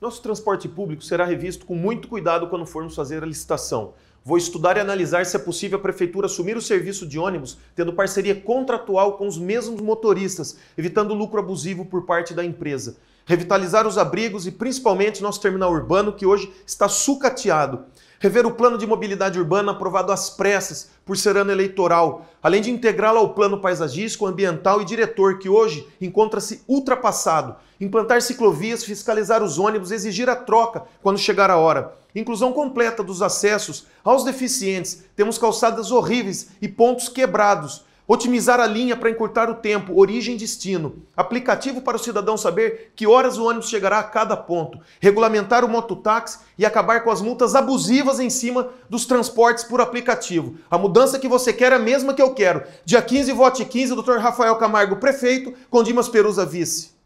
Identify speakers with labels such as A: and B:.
A: Nosso transporte público será revisto com muito cuidado quando formos fazer a licitação. Vou estudar e analisar se é possível a prefeitura assumir o serviço de ônibus tendo parceria contratual com os mesmos motoristas, evitando lucro abusivo por parte da empresa. Revitalizar os abrigos e principalmente nosso terminal urbano que hoje está sucateado. Rever o plano de mobilidade urbana aprovado às pressas por ser ano eleitoral, além de integrá-lo ao plano paisagístico, ambiental e diretor, que hoje encontra-se ultrapassado. Implantar ciclovias, fiscalizar os ônibus, exigir a troca quando chegar a hora. Inclusão completa dos acessos aos deficientes. Temos calçadas horríveis e pontos quebrados. Otimizar a linha para encurtar o tempo, origem e destino. Aplicativo para o cidadão saber que horas o ônibus chegará a cada ponto. Regulamentar o mototáxi e acabar com as multas abusivas em cima dos transportes por aplicativo. A mudança que você quer é a mesma que eu quero. Dia 15, vote 15, Dr. Rafael Camargo, prefeito, com Dimas Perusa, vice.